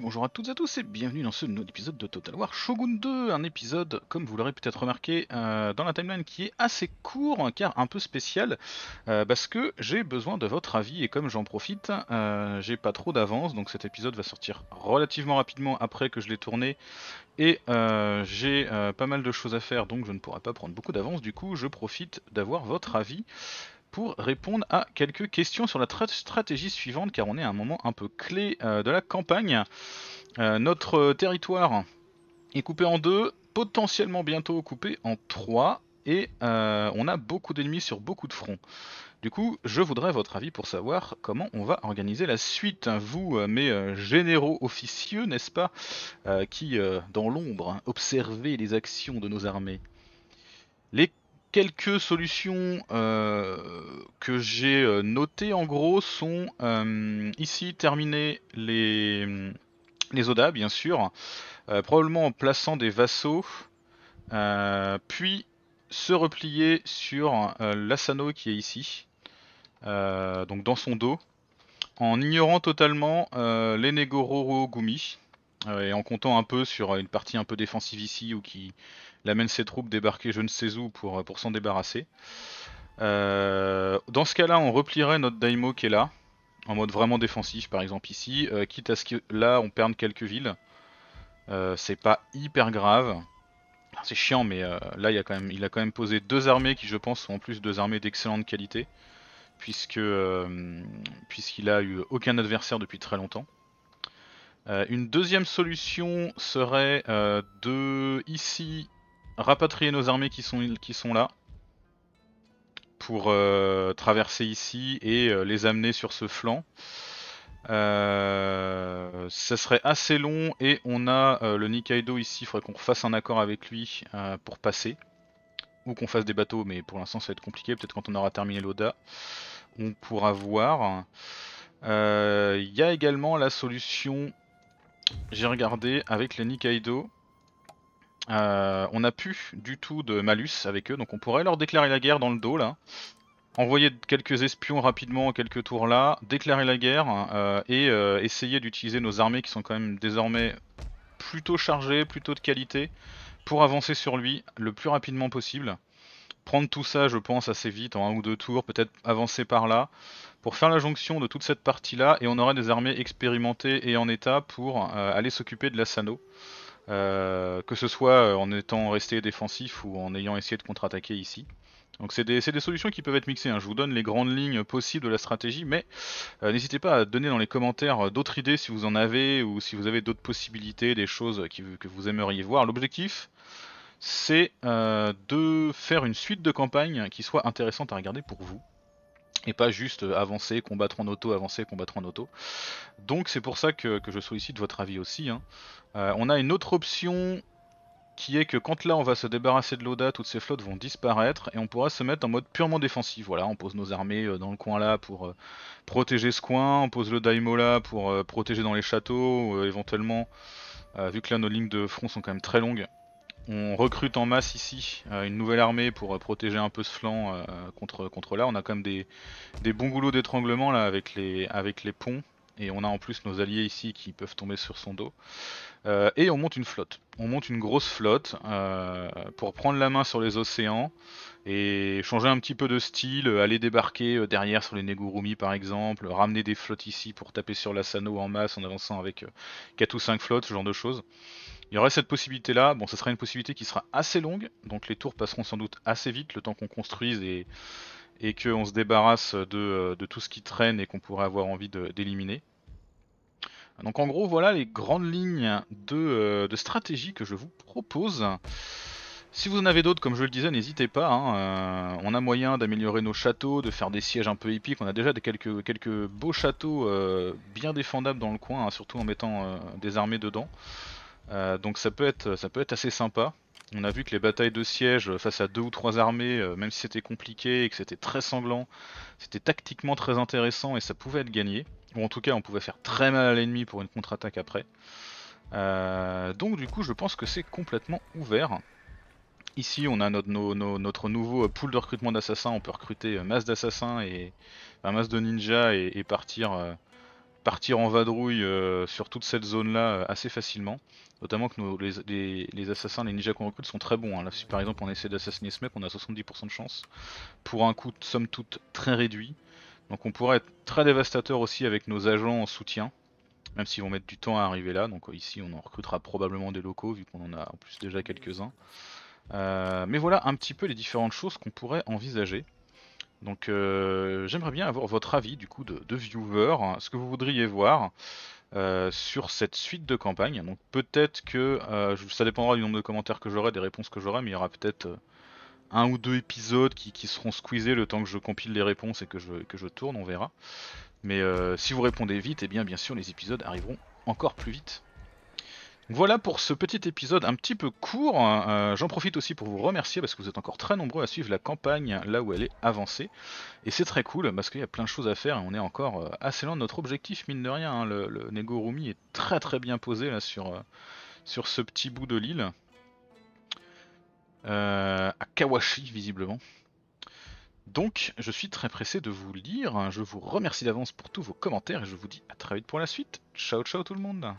bonjour à toutes et à tous et bienvenue dans ce nouvel épisode de Total War Shogun 2, un épisode, comme vous l'aurez peut-être remarqué euh, dans la timeline, qui est assez court car un peu spécial, euh, parce que j'ai besoin de votre avis et comme j'en profite, euh, j'ai pas trop d'avance, donc cet épisode va sortir relativement rapidement après que je l'ai tourné, et j'ai pas mal de choses à faire, donc je ne pourrai pas prendre beaucoup d'avance, du coup je profite d'avoir votre avis pour répondre à quelques questions sur la stratégie suivante, car on est à un moment un peu clé euh, de la campagne. Euh, notre territoire est coupé en deux, potentiellement bientôt coupé en trois, et euh, on a beaucoup d'ennemis sur beaucoup de fronts. Du coup, je voudrais votre avis pour savoir comment on va organiser la suite. Vous, mes généraux officieux, n'est-ce pas, qui, dans l'ombre, hein, observez les actions de nos armées quelques solutions euh, que j'ai euh, notées en gros sont euh, ici terminer les, les ODA bien sûr, probablement en plaçant des vassaux, puis se replier sur l'Asano qui est ici, donc dans son dos, en ignorant totalement les Negororo Gumi, euh, et en comptant un peu sur une partie un peu défensive ici ou qui l'amène ses troupes débarquer je ne sais où pour, euh, s'en débarrasser. Euh, dans ce cas-là, on replierait notre Daimo qui est là, en mode vraiment défensif par exemple ici, quitte à ce que là on perde quelques villes. c'est pas hyper grave. C'est chiant, mais là il a, quand même, il a quand même posé deux armées qui, je pense, sont en plus deux armées d'excellente qualité, puisque puisqu'il a eu aucun adversaire depuis très longtemps. Euh, une deuxième solution serait euh, de ici rapatrier nos armées qui sont, qui sont là pour euh, traverser ici et les amener sur ce flanc. ça serait assez long et on a le Nikaido ici, il faudrait qu'on fasse un accord avec lui pour passer. Ou qu'on fasse des bateaux, mais pour l'instant ça va être compliqué, peut-être quand on aura terminé l'Oda, on pourra voir. Il y a également la solution j'ai regardé avec les Nikaido. Euh, on n'a plus du tout de malus avec eux, donc on pourrait leur déclarer la guerre dans le dos là. Envoyer quelques espions rapidement, quelques tours là, déclarer la guerre euh, et euh, essayer d'utiliser nos armées qui sont quand même désormais plutôt chargées, plutôt de qualité, pour avancer sur lui le plus rapidement possible prendre tout ça, je pense, assez vite, en un ou deux tours, peut-être avancer par là, pour faire la jonction de toute cette partie-là, et on aurait des armées expérimentées et en état pour euh, aller s'occuper de la Sano. Euh, que ce soit euh, en étant resté défensif ou en ayant essayé de contre-attaquer ici. Donc c'est des, solutions qui peuvent être mixées, hein. je vous donne les grandes lignes possibles de la stratégie, mais n'hésitez pas à donner dans les commentaires d'autres idées si vous en avez, ou si vous avez d'autres possibilités, des choses que vous aimeriez voir. L'objectif, c'est euh, de faire une suite de campagne qui soit intéressante à regarder pour vous. Et pas juste euh, avancer, combattre en auto, avancer, combattre en auto. Donc c'est pour ça que, que, je sollicite votre avis aussi. Hein. Euh, on a une autre option qui est que quand là on va se débarrasser de l'Oda, toutes ces flottes vont disparaître et on pourra se mettre en mode purement défensif. Voilà, on pose nos armées dans le coin là pour protéger ce coin, on pose le Daimo là pour protéger dans les châteaux, éventuellement, vu que là nos lignes de front sont quand même très longues, on recrute en masse ici euh, une nouvelle armée pour euh, protéger un peu ce flanc euh, contre, contre là. On a quand même des, des bons goulots d'étranglement là avec les, avec les ponts et on a en plus nos alliés ici qui peuvent tomber sur son dos. Euh, et on monte une flotte. On monte une grosse flotte euh, pour prendre la main sur les océans et changer un petit peu de style, euh, aller débarquer derrière sur les Negurumi par exemple, ramener des flottes ici pour taper sur la Sano en masse en avançant avec 4 ou 5 flottes, ce genre de choses. Il y aurait cette possibilité là, bon ce sera une possibilité qui sera assez longue, donc les tours passeront sans doute assez vite le temps qu'on construise et, et qu'on se débarrasse de, tout ce qui traîne et qu'on pourrait avoir envie d'éliminer. Donc en gros, voilà les grandes lignes euh, de, stratégie que je vous propose. Si vous en avez d'autres, comme je le disais, n'hésitez pas. Hein, euh, on a moyen d'améliorer nos châteaux, de faire des sièges un peu épiques. On a déjà quelques, quelques beaux châteaux euh, bien défendables dans le coin, hein, surtout en mettant des armées dedans. donc ça peut, être, ça peut être assez sympa. On a vu que les batailles de siège face à deux ou trois armées, même si c'était compliqué et que c'était très sanglant, c'était tactiquement très intéressant et ça pouvait être gagné. Bon en tout cas, on pouvait faire très mal à l'ennemi pour une contre-attaque après. Euh, donc du coup, je pense que c'est complètement ouvert. Ici, on a notre, nouveau pool de recrutement d'assassins. On peut recruter euh, masse d'assassins et masse de ninjas et, partir, euh, partir en vadrouille sur toute cette zone-là assez facilement. Notamment que les, assassins, les ninjas qu'on recrute sont très bons. Hein. Là, si par exemple on essaie d'assassiner ce mec, on a 70% de chance pour un coût somme toute très réduit. Donc on pourrait être très dévastateur aussi avec nos agents en soutien, même s'ils vont mettre du temps à arriver là. Donc ici on en recrutera probablement des locaux vu qu'on en a en plus déjà quelques-uns. Euh, mais voilà un petit peu les différentes choses qu'on pourrait envisager. Donc euh, j'aimerais bien avoir votre avis du coup de, viewers hein, ce que vous voudriez voir euh, sur cette suite de campagne. Donc peut-être que, ça dépendra du nombre de commentaires que j'aurai, des réponses que j'aurai, mais il y aura peut-être un ou deux épisodes qui, seront squeezés le temps que je compile les réponses et que je, que je tourne, on verra. Mais euh, si vous répondez vite, et eh bien bien sûr les épisodes arriveront encore plus vite. Voilà pour ce petit épisode un petit peu court. Euh, j'en profite aussi pour vous remercier parce que vous êtes encore très nombreux à suivre la campagne là où elle est avancée. Et c'est très cool parce qu'il y a plein de choses à faire et on est encore euh, assez loin de notre objectif, mine de rien. Hein. Le, le est très très bien posé là sur, sur ce petit bout de l'île. Euh, à Kawashi, visiblement. Donc, je suis très pressé de vous lire. Je vous remercie d'avance pour tous vos commentaires et je vous dis à très vite pour la suite. Ciao, ciao tout le monde.